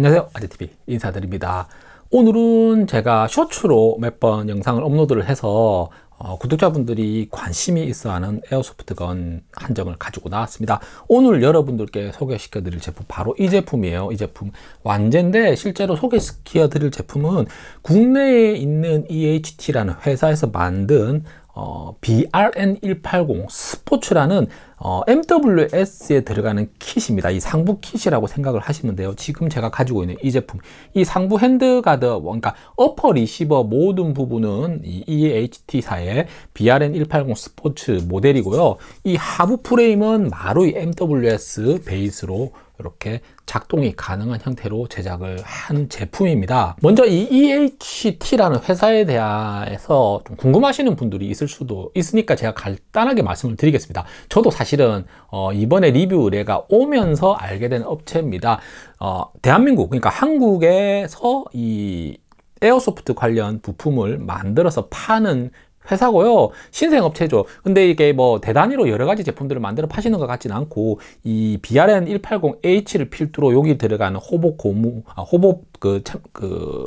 안녕하세요 아재TV 인사드립니다 오늘은 제가 쇼츠로 몇 번 영상을 업로드를 해서 어, 구독자분들이 관심이 있어하는 에어소프트건 한 점을 가지고 나왔습니다 오늘 여러분들께 소개시켜 드릴 제품 바로 이 제품이에요 이 제품 완제인데 실제로 소개시켜 드릴 제품은 국내에 있는 EHT라는 회사에서 만든 어, BRN180 스포츠라는 어, MWS에 들어가는 킷입니다. 이 상부 킷이라고 생각을 하시면 돼요. 지금 제가 가지고 있는 이 제품, 이 상부 핸드가드, 그러니까 어퍼 리시버 모든 부분은 이 EHT사의 BRN180 스포츠 모델이고요. 이 하부 프레임은 마루이 MWS 베이스로 이렇게 작동이 가능한 형태로 제작을 한 제품입니다. 먼저 이 EHT라는 회사에 대해서 좀 궁금하시는 분들이 있을 수도 있으니까 제가 간단하게 말씀을 드리겠습니다. 저도 사실은 어 이번에 리뷰 의뢰가 오면서 알게 된 업체입니다. 어 대한민국 그러니까 한국에서 이 에어소프트 관련 부품을 만들어서 파는 회사고요. 신생업체죠. 근데 이게 뭐 대단위로 여러 가지 제품들을 만들어 파시는 것같지는 않고 이 BRN180H를 필두로 여기 들어가는 호복 고무, 아, 호복 그, 참, 그,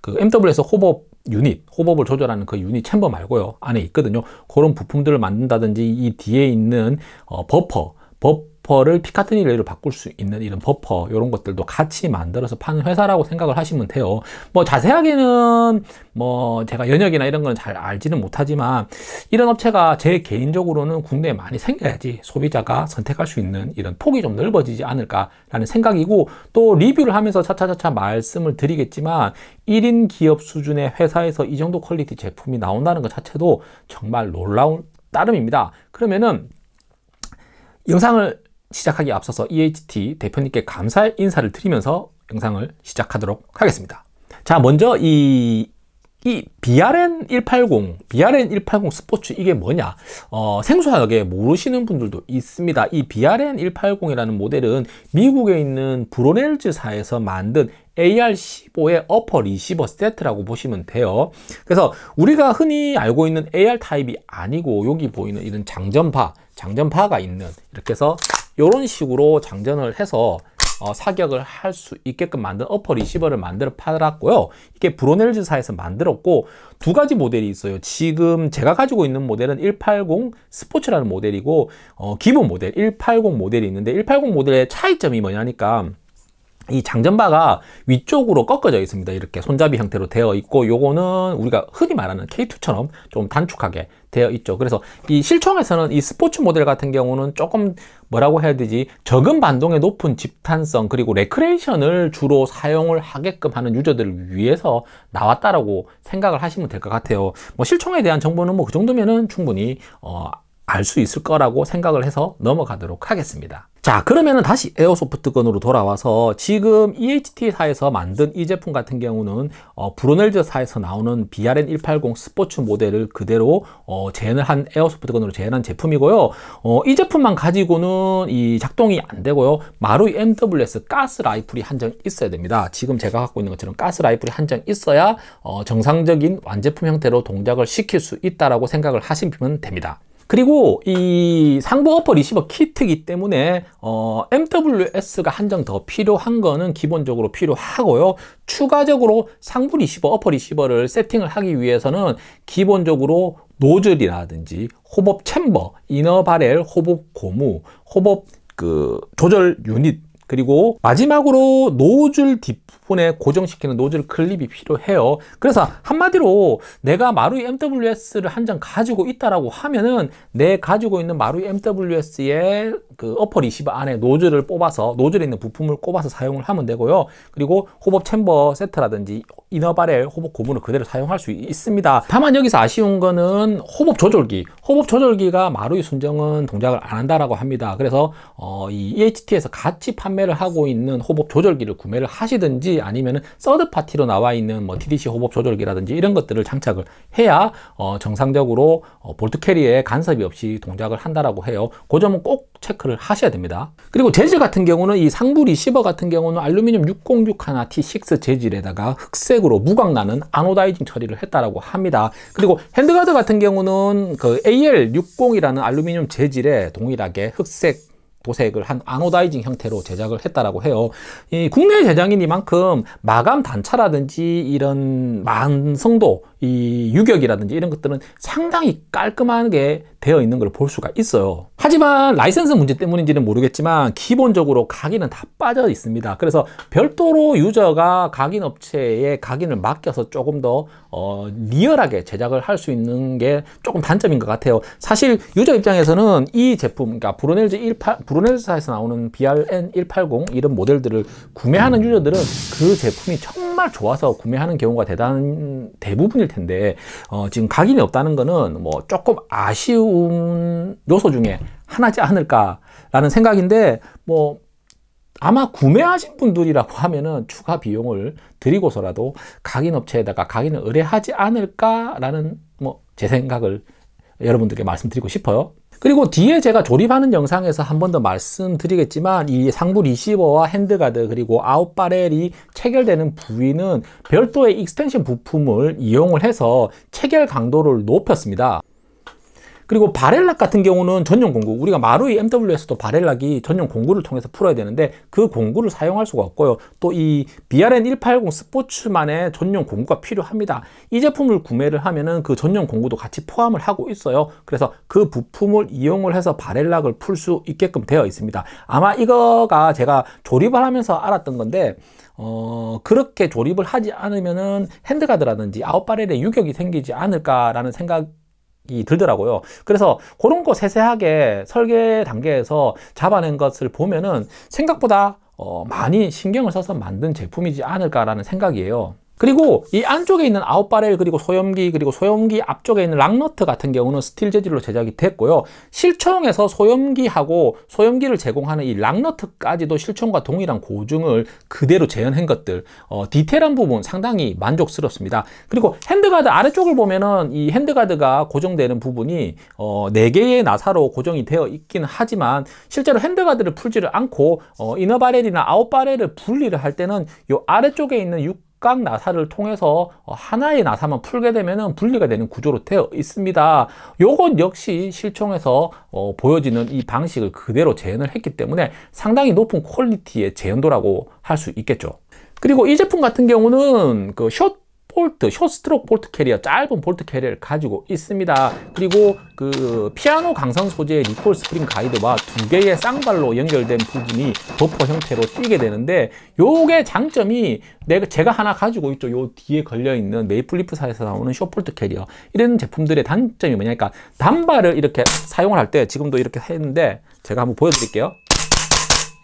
그 MW에서 호복 유닛, 호법을 조절하는 그 유닛 챔버 말고요. 안에 있거든요. 그런 부품들을 만든다든지 이 뒤에 있는 어, 버퍼, 버, 퍼 버퍼를 피카트니 레일로 바꿀 수 있는 이런 버퍼 이런 것들도 같이 만들어서 파는 회사라고 생각을 하시면 돼요 뭐 자세하게는 뭐 제가 연역이나 이런 건 잘 알지는 못하지만 이런 업체가 제 개인적으로는 국내에 많이 생겨야지 소비자가 선택할 수 있는 이런 폭이 좀 넓어지지 않을까 라는 생각이고 또 리뷰를 하면서 차차차차 말씀을 드리겠지만 1인 기업 수준의 회사에서 이 정도 퀄리티 제품이 나온다는 것 자체도 정말 놀라운 따름입니다 그러면은 영상을 시작하기 앞서서 EHT 대표님께 감사 인사를 드리면서 영상을 시작하도록 하겠습니다. 자, 먼저 이, 이 BRN180, BRN180 스포츠 이게 뭐냐? 어, 생소하게 모르시는 분들도 있습니다. 이 BRN180이라는 모델은 미국에 있는 브로넬즈사에서 만든 AR15의 어퍼 리시버 세트라고 보시면 돼요. 그래서 우리가 흔히 알고 있는 AR 타입이 아니고 여기 보이는 이런 장전파, 장전파가 있는 이렇게 해서 이런 식으로 장전을 해서 어, 사격을 할 수 있게끔 만든 어퍼 리시버를 만들어 팔았고요. 이게 브로넬즈사에서 만들었고 두 가지 모델이 있어요. 지금 제가 가지고 있는 모델은 180 스포츠라는 모델이고 어, 기본 모델 180 모델이 있는데 180 모델의 차이점이 뭐냐니까 이 장전바가 위쪽으로 꺾어져 있습니다. 이렇게 손잡이 형태로 되어 있고 요거는 우리가 흔히 말하는 K2처럼 좀 단축하게 되어 있죠. 그래서 이 실총에서는 이 스포츠 모델 같은 경우는 조금 뭐라고 해야 되지 적은 반동의 높은 집탄성 그리고 레크레이션을 주로 사용을 하게끔 하는 유저들을 위해서 나왔다라고 생각을 하시면 될 것 같아요. 뭐 실총에 대한 정보는 뭐 그 정도면은 충분히 어 알수 있을 거라고 생각을 해서 넘어가도록 하겠습니다. 자 그러면은 다시 에어소프트건으로 돌아와서 지금 EHT사에서 만든 이 제품 같은 경우는 어, 브로넬즈사에서 나오는 BRN180 스포츠 모델을 그대로 어, 재현을 한 에어소프트건으로 재현한 제품이고요 어, 이 제품만 가지고는 이 작동이 안 되고요 마루이 MWS 가스 라이플이 한장 있어야 됩니다 지금 제가 갖고 있는 것처럼 가스 라이플이 한장 있어야 어, 정상적인 완제품 형태로 동작을 시킬 수 있다라고 생각을 하시면 됩니다 그리고 이 상부어퍼 리시버 키트이기 때문에 어, MWS가 한장더 필요한 거는 기본적으로 필요하고요. 추가적으로 상부 리시버, 어퍼 리시버를 세팅을 하기 위해서는 기본적으로 노즐이라든지 호법 챔버, 이너 바렐, 호법 고무, 호법 그 조절 유닛 그리고 마지막으로 노즐 딥 부에 고정시키는 노즐 클립이 필요해요. 그래서 한마디로 내가 마루이 MWS를 한 장 가지고 있다라고 하면은 내 가지고 있는 마루이 MWS의 그 어퍼 리시버 안에 노즐을 뽑아서 노즐에 있는 부품을 뽑아서 사용을 하면 되고요. 그리고 호법 챔버 세트라든지 이너 바렐 호법 고무를 그대로 사용할 수 있습니다. 다만 여기서 아쉬운 거는 호법 조절기, 호법 조절기가 마루이 순정은 동작을 안 한다라고 합니다. 그래서 어, 이 EHT에서 같이 판매를 하고 있는 호법 조절기를 구매를 하시든지 아니면 서드 파티로 나와 있는 뭐 TDC 호법 조절기라든지 이런 것들을 장착을 해야 어, 정상적으로 어, 볼트 캐리에 간섭이 없이 동작을 한다라고 해요. 그 점은 꼭 체크 체크를 하셔야 됩니다. 그리고 재질 같은 경우는 이 상부 리시버 같은 경우는 알루미늄 606 하나 T6 재질에다가 흑색으로 무광나는 아노다이징 처리를 했다라고 합니다. 그리고 핸드가드 같은 경우는 그 AL60이라는 알루미늄 재질에 동일하게 흑색 도색을 한 아노다이징 형태로 제작을 했다라고 해요. 이 국내 제작인 이만큼 마감 단차라든지 이런 만성도, 이 유격이라든지 이런 것들은 상당히 깔끔하게 되어 있는 걸 볼 수가 있어요 하지만 라이센스 문제 때문인지는 모르겠지만 기본적으로 각인은 다 빠져 있습니다 그래서 별도로 유저가 각인 업체에 각인을 맡겨서 조금 더 어, 리얼하게 제작을 할 수 있는 게 조금 단점인 것 같아요 사실 유저 입장에서는 이 제품 그러니까 브루넬즈 18 브루넬즈사에서 나오는 BRN 180 이런 모델들을 구매하는 유저들은 그 제품이 정말 정말 좋아서 구매하는 경우가 대단 대부분일 텐데 어, 지금 각인이 없다는 거는 뭐 조금 아쉬운 요소 중에 하나지 않을까라는 생각인데 뭐 아마 구매하신 분들이라고 하면은 추가 비용을 드리고서라도 각인 업체에다가 각인을 의뢰하지 않을까라는 뭐 제 생각을 여러분들께 말씀드리고 싶어요. 그리고 뒤에 제가 조립하는 영상에서 한 번 더 말씀드리겠지만 이 상부 리시버와 핸드가드 그리고 아웃바렐이 체결되는 부위는 별도의 익스텐션 부품을 이용을 해서 체결 강도를 높였습니다. 그리고 바렐락 같은 경우는 전용 공구 우리가 마루이 MW에서도 바렐락이 전용 공구를 통해서 풀어야 되는데 그 공구를 사용할 수가 없고요 또 이 BRN180 스포츠만의 전용 공구가 필요합니다 이 제품을 구매를 하면은 그 전용 공구도 같이 포함을 하고 있어요 그래서 그 부품을 이용을 해서 바렐락을 풀 수 있게끔 되어 있습니다 아마 이거가 제가 조립을 하면서 알았던 건데 어, 그렇게 조립을 하지 않으면은 핸드가드라든지 아웃바렐에 유격이 생기지 않을까라는 생각 이 들더라고요. 그래서 그런 거 세세하게 설계 단계에서 잡아낸 것을 보면은 생각보다 어, 많이 신경을 써서 만든 제품이지 않을까라는 생각이에요. 그리고 이 안쪽에 있는 아웃바렐 그리고 소염기 그리고 소염기 앞쪽에 있는 락너트 같은 경우는 스틸 재질로 제작이 됐고요. 실총에서 소염기하고 소염기를 제공하는 이 락너트까지도 실총과 동일한 고증을 그대로 재현한 것들 어, 디테일한 부분 상당히 만족스럽습니다. 그리고 핸드가드 아래쪽을 보면은 이 핸드가드가 고정되는 부분이 어, 4개의 나사로 고정이 되어 있긴 하지만 실제로 핸드가드를 풀지를 않고 어, 이너바렐이나 아웃바렐을 분리를 할 때는 이 아래쪽에 있는 6 각각 나사를 통해서 하나의 나사만 풀게 되면 분리가 되는 구조로 되어 있습니다. 요건 역시 실총에서 어, 보여지는 이 방식을 그대로 재현을 했기 때문에 상당히 높은 퀄리티의 재현도라고 할 수 있겠죠. 그리고 이 제품 같은 경우는 그숏 볼트, 쇼스트록 볼트 캐리어, 짧은 볼트 캐리어를 가지고 있습니다. 그리고 그 피아노 강성 소재의 니콜 스프링 가이드와 두 개의 쌍발로 연결된 부분이 버퍼 형태로 뛰게 되는데 요게 장점이 내가 제가 하나 가지고 있죠. 요 뒤에 걸려 있는 메이플리프사에서 나오는 쇼폴트 캐리어 이런 제품들의 단점이 뭐냐 그러니까 단발을 이렇게 사용을 할 때 지금도 이렇게 했는데 제가 한번 보여드릴게요.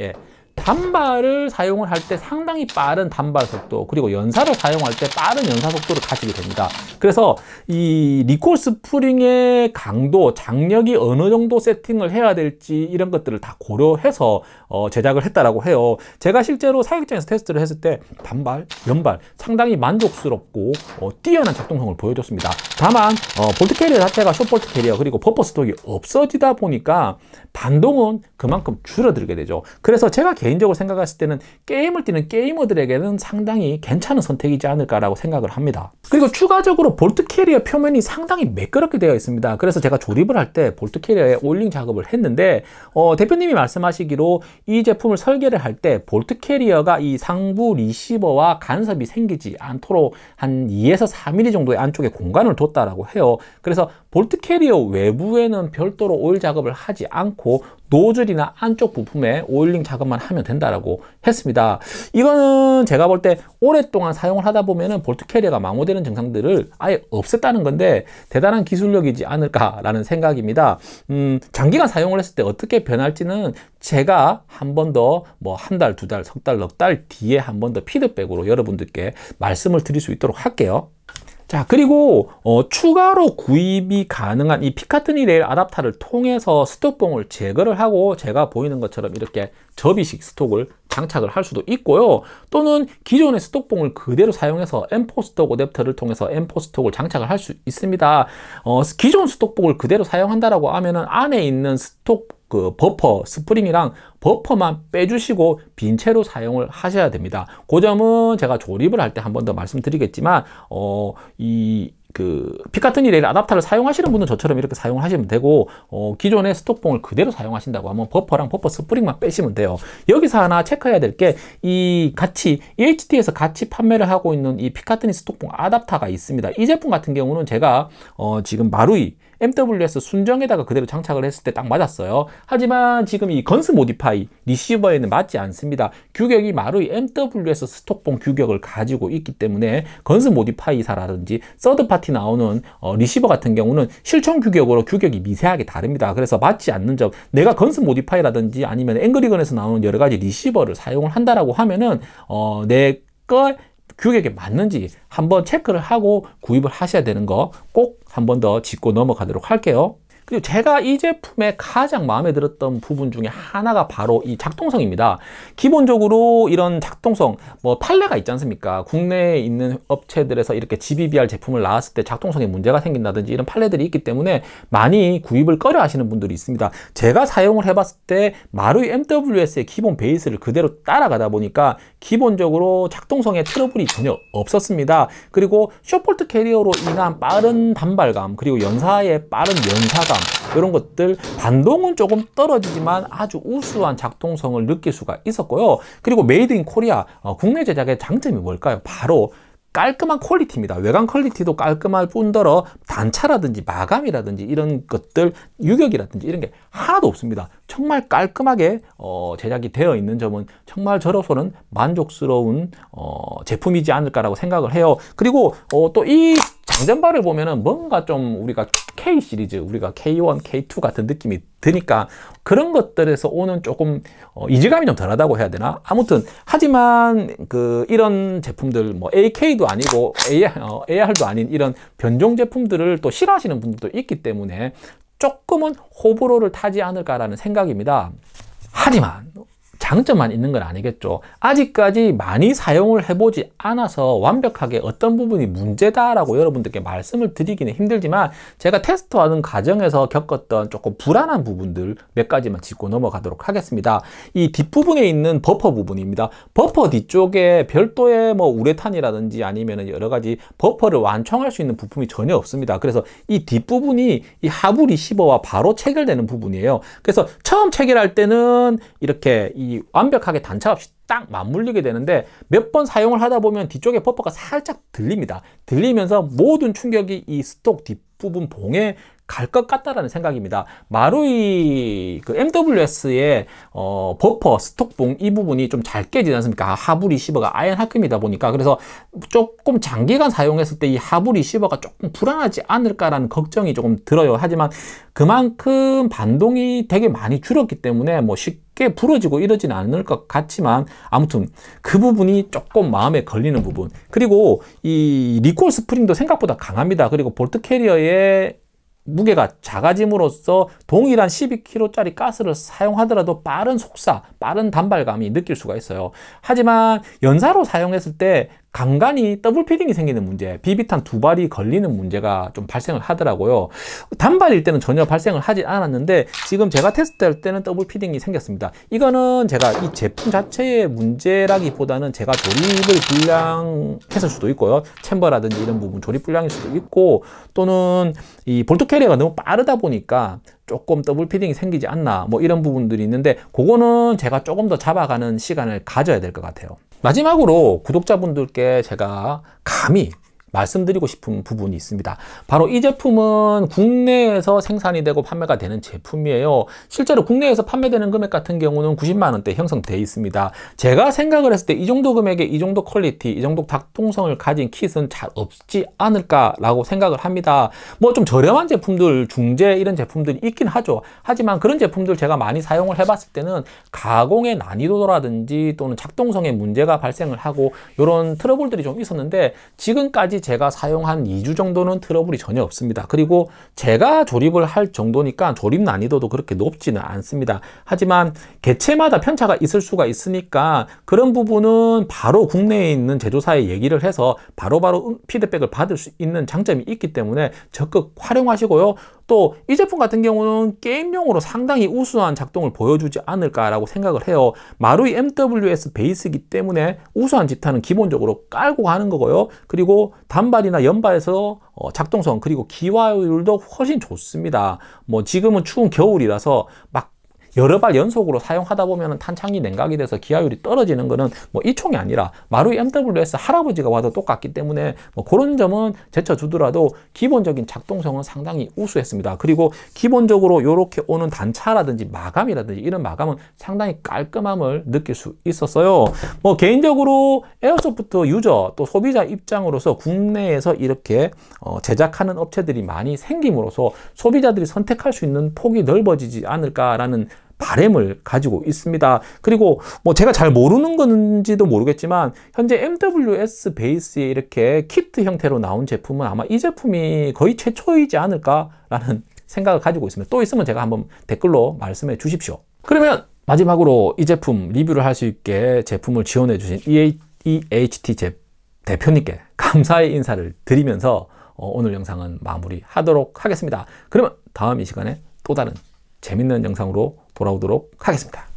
예. 단발을 사용을 할 때 상당히 빠른 단발 속도 그리고 연사를 사용할 때 빠른 연사 속도를 가지게 됩니다 그래서 이 리콜 스프링의 강도 장력이 어느 정도 세팅을 해야 될지 이런 것들을 다 고려해서 어, 제작을 했다라고 해요 제가 실제로 사격장에서 테스트를 했을 때 단발 연발 상당히 만족스럽고 어, 뛰어난 작동성을 보여줬습니다 다만 어, 볼트 캐리어 자체가 숏볼트 캐리어 그리고 버퍼 스톡이 없어지다 보니까 반동은 그만큼 줄어들게 되죠 그래서 제가 개 개인적으로 생각했을 때는 게임을 뛰는 게이머들에게는 상당히 괜찮은 선택이지 않을까라고 생각을 합니다. 그리고 추가적으로 볼트 캐리어 표면이 상당히 매끄럽게 되어 있습니다. 그래서 제가 조립을 할 때 볼트 캐리어에 올링 작업을 했는데 어, 대표님이 말씀하시기로 이 제품을 설계를 할 때 볼트 캐리어가 이 상부 리시버와 간섭이 생기지 않도록 한 2에서 4 m m 정도의 안쪽에 공간을 뒀다라고 해요. 그래서 볼트 캐리어 외부에는 별도로 오일 작업을 하지 않고 노즐이나 안쪽 부품에 오일링 작업만 하면 된다라고 했습니다. 이거는 제가 볼 때 오랫동안 사용을 하다 보면은 볼트 캐리어가 마모되는 증상들을 아예 없앴다는 건데 대단한 기술력이지 않을까라는 생각입니다. 음, 장기간 사용을 했을 때 어떻게 변할지는 제가 한 번 더 뭐한 뭐 달, 두 달, 석 달, 넉 달 뒤에 한 번 더 피드백으로 여러분들께 말씀을 드릴 수 있도록 할게요. 자 그리고 어, 추가로 구입이 가능한 이 피카트니 레일 아답터를 통해서 스톡봉을 제거를 하고 제가 보이는 것처럼 이렇게 접이식 스톡을 장착을 할 수도 있고요 또는 기존의 스톡봉을 그대로 사용해서 M4 스톡 어댑터를 통해서 M4 스톡을 장착을 할 수 있습니다 어, 기존 스톡봉을 그대로 사용한다라고 하면은 안에 있는 스톡 그 버퍼, 스프링이랑 버퍼만 빼주시고 빈 채로 사용을 하셔야 됩니다. 그 점은 제가 조립을 할 때 한 번 더 말씀드리겠지만 어, 이그 피카트니 레일 아답터를 사용하시는 분은 저처럼 이렇게 사용하시면 되고 어, 기존의 스톡봉을 그대로 사용하신다고 하면 버퍼랑 버퍼 스프링만 빼시면 돼요 여기서 하나 체크해야 될 게 이 같이 h t 에서 같이 판매를 하고 있는 이 피카트니 스톡봉 아답터가 있습니다 이 제품 같은 경우는 제가 어, 지금 마루이 MWS 순정에다가 그대로 장착을 했을 때 딱 맞았어요. 하지만 지금 이 건스 모디파이 리시버에는 맞지 않습니다. 규격이 마루이 MWS 스톡봉 규격을 가지고 있기 때문에 건스 모디파이사라든지 서드파티 나오는 어, 리시버 같은 경우는 실총 규격으로 규격이 미세하게 다릅니다. 그래서 맞지 않는 점, 내가 건스 모디파이라든지 아니면 앵그리건에서 나오는 여러 가지 리시버를 사용을 한다라고 하면은 어, 내걸 규격에 맞는지 한번 체크를 하고 구입을 하셔야 되는 거 꼭 한 번 더 짚고 넘어가도록 할게요. 그리고 제가 이 제품의 가장 마음에 들었던 부분 중에 하나가 바로 이 작동성입니다. 기본적으로 이런 작동성, 뭐 판례가 있지 않습니까? 국내에 있는 업체들에서 이렇게 GBBR 제품을 나왔을 때 작동성에 문제가 생긴다든지 이런 판례들이 있기 때문에 많이 구입을 꺼려 하시는 분들이 있습니다. 제가 사용을 해봤을 때 마루이 MWS의 기본 베이스를 그대로 따라가다 보니까 기본적으로 작동성에 트러블이 전혀 없었습니다. 그리고 쇼폴트 캐리어로 인한 빠른 단발감 그리고 연사의 빠른 연사감 음. 이런 것들 반동은 조금 떨어지지만 아주 우수한 작동성을 느낄 수가 있었고요. 그리고 메이드 인 코리아 어, 국내 제작의 장점이 뭘까요? 바로 깔끔한 퀄리티입니다. 외관 퀄리티도 깔끔할 뿐더러 단차라든지 마감이라든지 이런 것들 유격이라든지 이런 게 하나도 없습니다. 정말 깔끔하게 어, 제작이 되어 있는 점은 정말 저로서는 만족스러운 어, 제품이지 않을까라고 생각을 해요. 그리고 어, 또이 방전발을 보면은 뭔가 좀 우리가 K 시리즈, 우리가 K1, K2 같은 느낌이 드니까 그런 것들에서 오는 조금 어, 이질감이 좀 덜하다고 해야 되나? 아무튼 하지만 그 이런 제품들 뭐 AK도 아니고 AR, 어, AR도 아닌 이런 변종 제품들을 또 싫어하시는 분들도 있기 때문에 조금은 호불호를 타지 않을까라는 생각입니다. 하지만 장점만 있는 건 아니겠죠. 아직까지 많이 사용을 해보지 않아서 완벽하게 어떤 부분이 문제다라고 여러분들께 말씀을 드리기는 힘들지만 제가 테스트하는 과정에서 겪었던 조금 불안한 부분들 몇 가지만 짚고 넘어가도록 하겠습니다. 이 뒷부분에 있는 버퍼 부분입니다. 버퍼 뒤쪽에 별도의 뭐 우레탄이라든지 아니면 여러 가지 버퍼를 완충할 수 있는 부품이 전혀 없습니다. 그래서 이 뒷부분이 이 하부 리시버와 바로 체결되는 부분이에요. 그래서 처음 체결할 때는 이렇게 이 완벽하게 단차 없이 딱 맞물리게 되는데 몇 번 사용을 하다 보면 뒤쪽에 버퍼가 살짝 들립니다. 들리면서 모든 충격이 이 스톡 뒷부분 봉에 갈 것 같다라는 생각입니다. 마루이 그 MWS의 어, 버퍼 스톡봉 이 부분이 좀 잘 깨지지 않습니까? 하부 리시버가 아연 합금이다 보니까 그래서 조금 장기간 사용했을 때 이 하부 리시버가 조금 불안하지 않을까라는 걱정이 조금 들어요. 하지만 그만큼 반동이 되게 많이 줄었기 때문에 뭐 쉽게 크게 부러지고 이러진 않을 것 같지만 아무튼 그 부분이 조금 마음에 걸리는 부분 그리고 이 리콜 스프링도 생각보다 강합니다 그리고 볼트 캐리어의 무게가 작아짐으로써 동일한 12kg짜리 가스를 사용하더라도 빠른 속사, 빠른 단발감이 느낄 수가 있어요. 하지만 연사로 사용했을 때 간간히 더블 피딩이 생기는 문제, 비비탄 두 발이 걸리는 문제가 좀 발생을 하더라고요. 단발일 때는 전혀 발생을 하지 않았는데 지금 제가 테스트할 때는 더블 피딩이 생겼습니다. 이거는 제가 이 제품 자체의 문제라기보다는 제가 조립을 불량했을 수도 있고요. 챔버라든지 이런 부분 조립 불량일 수도 있고 또는 이 볼트 캐리어가 너무 빠르다 보니까 조금 더블 피딩이 생기지 않나 뭐 이런 부분들이 있는데 그거는 제가 조금 더 잡아가는 시간을 가져야 될 것 같아요. 마지막으로 구독자분들께 제가 감히 말씀드리고 싶은 부분이 있습니다. 바로 이 제품은 국내에서 생산이 되고 판매가 되는 제품이에요. 실제로 국내에서 판매되는 금액 같은 경우는 90만 원대 형성되어 있습니다. 제가 생각을 했을 때 이 정도 금액에 이 정도 퀄리티, 이 정도 닥통성을 가진 킷은 잘 없지 않을까라고 생각을 합니다. 뭐 좀 저렴한 제품들, 중재 이런 제품들이 있긴 하죠. 하지만 그런 제품들 제가 많이 사용을 해봤을 때는 가공의 난이도라든지 또는 작동성의 문제가 발생을 하고 이런 트러블들이 좀 있었는데 지금까지 제가 사용한 2주 정도는 트러블이 전혀 없습니다. 그리고 제가 조립을 할 정도니까 조립 난이도도 그렇게 높지는 않습니다. 하지만 개체마다 편차가 있을 수가 있으니까 그런 부분은 바로 국내에 있는 제조사에 얘기를 해서 바로바로 바로 음, 피드백을 받을 수 있는 장점이 있기 때문에 적극 활용하시고요. 또이 제품 같은 경우는 게임용으로 상당히 우수한 작동을 보여주지 않을까라고 생각을 해요. 마루이 MWS 베이스이기 때문에 우수한 지탄은 기본적으로 깔고 가는 거고요. 그리고 단발이나 연발에서 어, 작동성 그리고 기화율도 훨씬 좋습니다. 뭐 지금은 추운 겨울이라서 막 여러 발 연속으로 사용하다 보면 탄창이 냉각이 돼서 기하율이 떨어지는 거는 뭐이 총이 아니라 마루 MWS 할아버지가 와도 똑같기 때문에 뭐 그런 점은 제쳐주더라도 기본적인 작동성은 상당히 우수했습니다. 그리고 기본적으로 이렇게 오는 단차라든지 마감이라든지 이런 마감은 상당히 깔끔함을 느낄 수 있었어요. 뭐 개인적으로 에어소프트 유저 또 소비자 입장으로서 국내에서 이렇게 어 제작하는 업체들이 많이 생김으로써 소비자들이 선택할 수 있는 폭이 넓어지지 않을까라는 바램을 가지고 있습니다. 그리고 뭐 제가 잘 모르는 건지도 모르겠지만 현재 MWS 베이스에 이렇게 키트 형태로 나온 제품은 아마 이 제품이 거의 최초이지 않을까라는 생각을 가지고 있습니다. 또 있으면 제가 한번 댓글로 말씀해 주십시오. 그러면 마지막으로 이 제품 리뷰를 할 수 있게 제품을 지원해 주신 EHT 대표님께 감사의 인사를 드리면서 어, 오늘 영상은 마무리하도록 하겠습니다. 그러면 다음 이 시간에 또 다른 재밌는 영상으로 돌아오도록 하겠습니다.